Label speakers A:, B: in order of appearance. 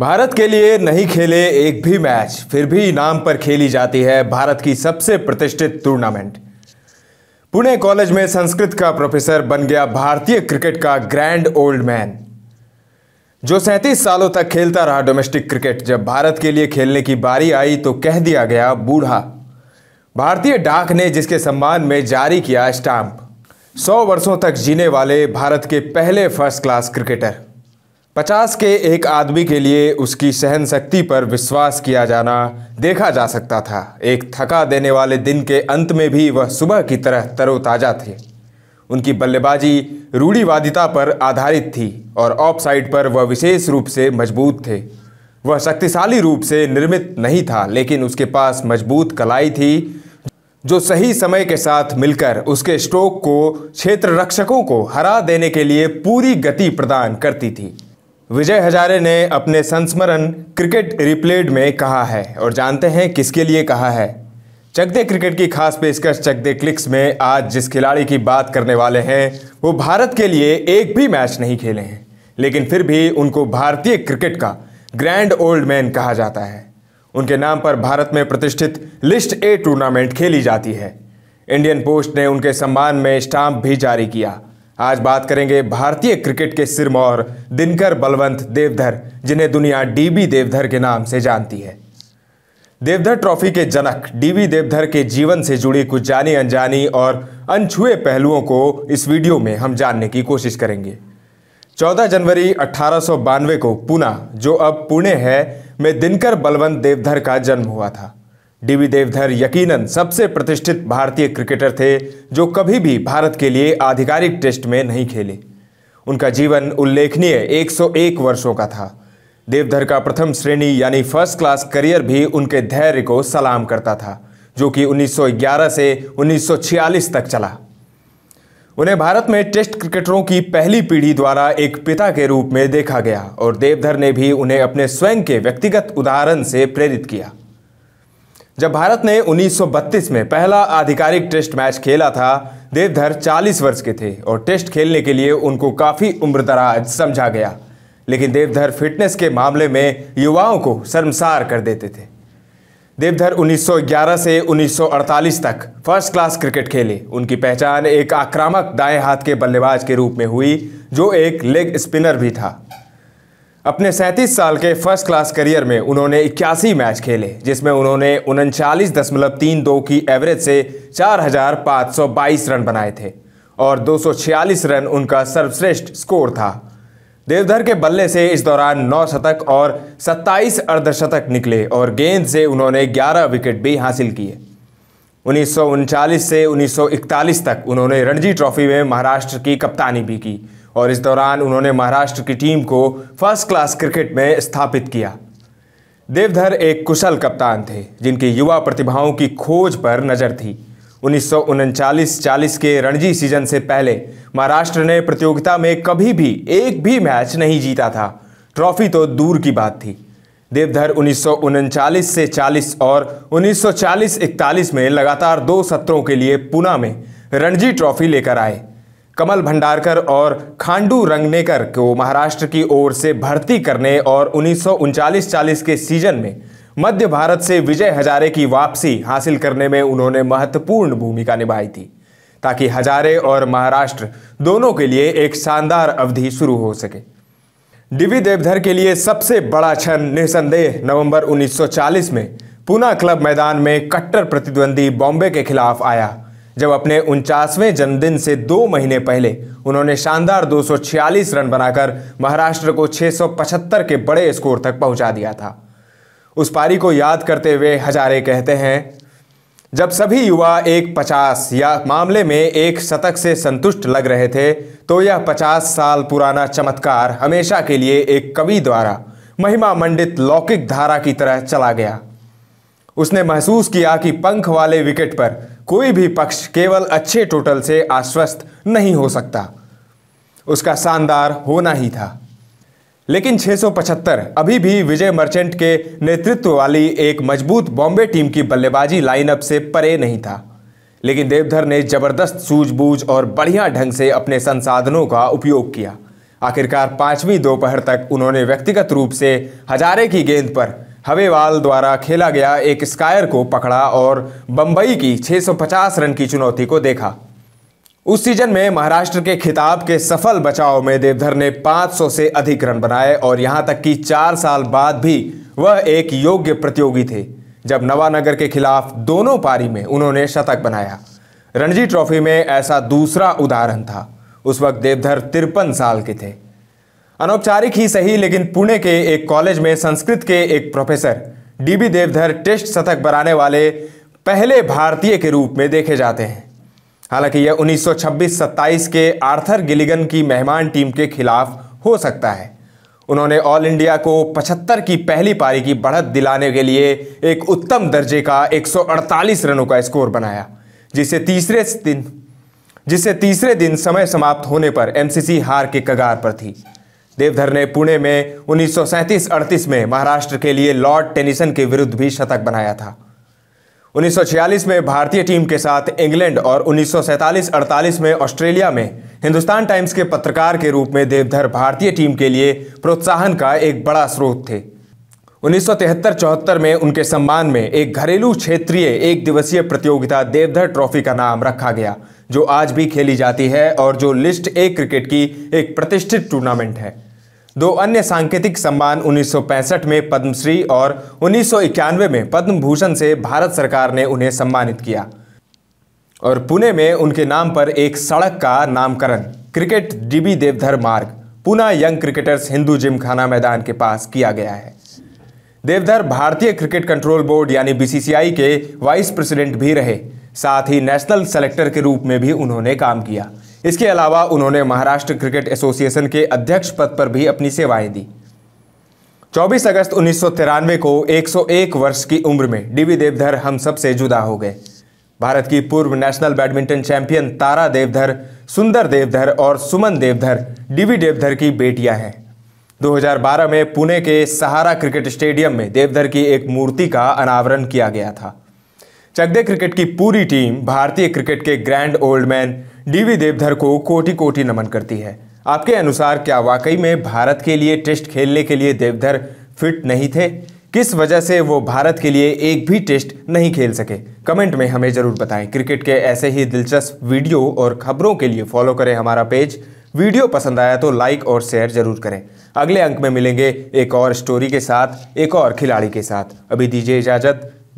A: भारत के लिए नहीं खेले एक भी मैच फिर भी नाम पर खेली जाती है भारत की सबसे प्रतिष्ठित टूर्नामेंट पुणे कॉलेज में संस्कृत का प्रोफेसर बन गया भारतीय क्रिकेट का ग्रैंड ओल्ड मैन जो सैंतीस सालों तक खेलता रहा डोमेस्टिक क्रिकेट जब भारत के लिए खेलने की बारी आई तो कह दिया गया बूढ़ा भारतीय डाक ने जिसके सम्मान में जारी किया स्टाम्प सौ वर्षों तक जीने वाले भारत के पहले फर्स्ट क्लास क्रिकेटर पचास के एक आदमी के लिए उसकी सहन शक्ति पर विश्वास किया जाना देखा जा सकता था एक थका देने वाले दिन के अंत में भी वह सुबह की तरह तरोताज़ा थे उनकी बल्लेबाजी रूढ़ीवादिता पर आधारित थी और ऑफ साइड पर वह विशेष रूप से मजबूत थे वह शक्तिशाली रूप से निर्मित नहीं था लेकिन उसके पास मजबूत कलाई थी जो सही समय के साथ मिलकर उसके स्ट्रोक को क्षेत्र रक्षकों को हरा देने के लिए पूरी गति प्रदान करती थी विजय हजारे ने अपने संस्मरण क्रिकेट रिप्लेड में कहा है और जानते हैं किसके लिए कहा है चकदे क्रिकेट की खास पेशकश चकदे क्लिक्स में आज जिस खिलाड़ी की बात करने वाले हैं वो भारत के लिए एक भी मैच नहीं खेले हैं लेकिन फिर भी उनको भारतीय क्रिकेट का ग्रैंड ओल्ड मैन कहा जाता है उनके नाम पर भारत में प्रतिष्ठित लिस्ट ए टूर्नामेंट खेली जाती है इंडियन पोस्ट ने उनके सम्मान में स्टाम्प भी जारी किया आज बात करेंगे भारतीय क्रिकेट के सिरमौर दिनकर बलवंत देवधर जिन्हें दुनिया डीबी देवधर के नाम से जानती है देवधर ट्रॉफी के जनक डीवी देवधर के जीवन से जुड़ी कुछ जानी अनजानी और अनछुए पहलुओं को इस वीडियो में हम जानने की कोशिश करेंगे 14 जनवरी अठारह को पुणे जो अब पुणे है में दिनकर बलवंत देवधर का जन्म हुआ था डीवी देवधर यकीनन सबसे प्रतिष्ठित भारतीय क्रिकेटर थे जो कभी भी भारत के लिए आधिकारिक टेस्ट में नहीं खेले उनका जीवन उल्लेखनीय 101 वर्षों का था देवधर का प्रथम श्रेणी यानी फर्स्ट क्लास करियर भी उनके धैर्य को सलाम करता था जो कि 1911 से 1946 तक चला उन्हें भारत में टेस्ट क्रिकेटरों की पहली पीढ़ी द्वारा एक पिता के रूप में देखा गया और देवधर ने भी उन्हें अपने स्वयं के व्यक्तिगत उदाहरण से प्रेरित किया जब भारत ने 1932 में पहला आधिकारिक टेस्ट मैच खेला था देवधर 40 वर्ष के थे और टेस्ट खेलने के लिए उनको काफ़ी उम्रदराज समझा गया लेकिन देवधर फिटनेस के मामले में युवाओं को शर्मसार कर देते थे देवधर 1911 से 1948 तक फर्स्ट क्लास क्रिकेट खेले उनकी पहचान एक आक्रामक दाएं हाथ के बल्लेबाज के रूप में हुई जो एक लेग स्पिनर भी था अपने सैंतीस साल के फर्स्ट क्लास करियर में उन्होंने इक्यासी मैच खेले जिसमें उन्होंने उनचालीस दशमलव तीन दो की एवरेज से 4,522 रन बनाए थे और 246 रन उनका सर्वश्रेष्ठ स्कोर था देवधर के बल्ले से इस दौरान नौ शतक और 27 अर्धशतक निकले और गेंद से उन्होंने 11 विकेट भी हासिल किए उन्नीस से उन्नीस तक उन्होंने रणजी ट्रॉफी में महाराष्ट्र की कप्तानी भी की और इस दौरान उन्होंने महाराष्ट्र की टीम को फर्स्ट क्लास क्रिकेट में स्थापित किया देवधर एक कुशल कप्तान थे जिनकी युवा प्रतिभाओं की खोज पर नज़र थी उन्नीस सौ के रणजी सीजन से पहले महाराष्ट्र ने प्रतियोगिता में कभी भी एक भी मैच नहीं जीता था ट्रॉफी तो दूर की बात थी देवधर उन्नीस से 40 और 1940-41 में लगातार दो सत्रों के लिए पुणे में रणजी ट्रॉफी लेकर आए कमल भंडारकर और खांडू रंगनेकर को महाराष्ट्र की ओर से भर्ती करने और उन्नीस सौ के सीजन में मध्य भारत से विजय हजारे की वापसी हासिल करने में उन्होंने महत्वपूर्ण भूमिका निभाई थी ताकि हजारे और महाराष्ट्र दोनों के लिए एक शानदार अवधि शुरू हो सके डिवी देवधर के लिए सबसे बड़ा क्षण निसंदेह नवंबर 1940 में पुना क्लब मैदान में कट्टर प्रतिद्वंदी बॉम्बे के खिलाफ आया जब अपने उनचासवें जन्मदिन से दो महीने पहले उन्होंने शानदार 246 रन बनाकर महाराष्ट्र को 675 के बड़े स्कोर तक पहुंचा दिया था उस पारी को याद करते हुए हजारे कहते हैं जब सभी युवा एक पचास या मामले में एक शतक से संतुष्ट लग रहे थे तो यह पचास साल पुराना चमत्कार हमेशा के लिए एक कवि द्वारा महिमा मंडित लौकिक धारा की तरह चला गया उसने महसूस किया कि पंख वाले विकेट पर कोई भी पक्ष केवल अच्छे टोटल से आश्वस्त नहीं हो सकता उसका शानदार होना ही था लेकिन 675 अभी भी विजय मर्चेंट के नेतृत्व वाली एक मजबूत बॉम्बे टीम की बल्लेबाजी लाइनअप से परे नहीं था लेकिन देवधर ने जबरदस्त सूझबूझ और बढ़िया ढंग से अपने संसाधनों का उपयोग किया आखिरकार पांचवीं दोपहर तक उन्होंने व्यक्तिगत रूप से हजारे की गेंद पर हवेवाल द्वारा खेला गया एक स्कायर को पकड़ा और बंबई की 650 रन की चुनौती को देखा उस सीजन में महाराष्ट्र के खिताब के सफल बचाव में देवधर ने 500 से अधिक रन बनाए और यहां तक कि चार साल बाद भी वह एक योग्य प्रतियोगी थे जब नवानगर के खिलाफ दोनों पारी में उन्होंने शतक बनाया रणजी ट्रॉफी में ऐसा दूसरा उदाहरण था उस वक्त देवधर तिरपन साल के थे अनौपचारिक ही सही लेकिन पुणे के एक कॉलेज में संस्कृत के एक प्रोफेसर डीबी देवधर टेस्ट शतक बनाने वाले पहले भारतीय के रूप में देखे जाते हैं हालांकि यह 1926-27 के आर्थर गिलिगन की मेहमान टीम के खिलाफ हो सकता है उन्होंने ऑल इंडिया को 75 की पहली पारी की बढ़त दिलाने के लिए एक उत्तम दर्जे का 148 रनों का स्कोर बनाया जिसे तीसरे दिन जिसे तीसरे दिन समय समाप्त होने पर एमसीसी हार के कगार पर थी देवधर ने पुणे में 1937-38 में महाराष्ट्र के लिए लॉर्ड टेनिसन के विरुद्ध भी शतक बनाया था 1946 में भारतीय टीम के साथ इंग्लैंड और 1947-48 में ऑस्ट्रेलिया में हिंदुस्तान टाइम्स के पत्रकार के रूप में देवधर भारतीय टीम के लिए प्रोत्साहन का एक बड़ा स्रोत थे 1973-74 में उनके सम्मान में एक घरेलू क्षेत्रीय एक दिवसीय प्रतियोगिता देवधर ट्रॉफी का नाम रखा गया जो आज भी खेली जाती है और जो लिस्ट ए क्रिकेट की एक प्रतिष्ठित टूर्नामेंट है दो अन्य सांकेतिक सम्मान उन्नीस में पद्मश्री और उन्नीस में पद्म भूषण से भारत सरकार ने उन्हें सम्मानित किया और पुणे में उनके नाम पर एक सड़क का नामकरण cricket DB Deodhar Marg Pune young cricketers Hindu Gymkhana मैदान के पास किया गया है देवधर भारतीय क्रिकेट कंट्रोल बोर्ड यानी बीसीसीआई के वाइस प्रेसिडेंट भी रहे साथ ही नेशनल सेलेक्टर के रूप में भी उन्होंने काम किया इसके अलावा उन्होंने महाराष्ट्र क्रिकेट एसोसिएशन के अध्यक्ष पद पर भी अपनी सेवाएं दी 24 अगस्त उन्नीस को 101 वर्ष की उम्र में डीवी देवधर हम सब से जुदा हो गए भारत की पूर्व national badminton champion Tara Deodhar Sundar Deodhar और सुमन देवधर डीवी देवधर की बेटियां हैं 2012 में पुणे के सहारा क्रिकेट स्टेडियम में देवधर की एक मूर्ति का अनावरण किया गया था चकदे क्रिकेट की पूरी टीम भारतीय क्रिकेट के grand old man DV Deodhar को कोटि कोटि नमन करती है आपके अनुसार क्या वाकई में भारत के लिए टेस्ट खेलने के लिए देवधर फिट नहीं थे किस वजह से वो भारत के लिए एक भी टेस्ट नहीं खेल सके कमेंट में हमें ज़रूर बताएं क्रिकेट के ऐसे ही दिलचस्प वीडियो और खबरों के लिए फॉलो करें हमारा पेज वीडियो पसंद आया तो लाइक और शेयर ज़रूर करें अगले अंक में मिलेंगे एक और स्टोरी के साथ एक और खिलाड़ी के साथ अभी दीजिए इजाज़त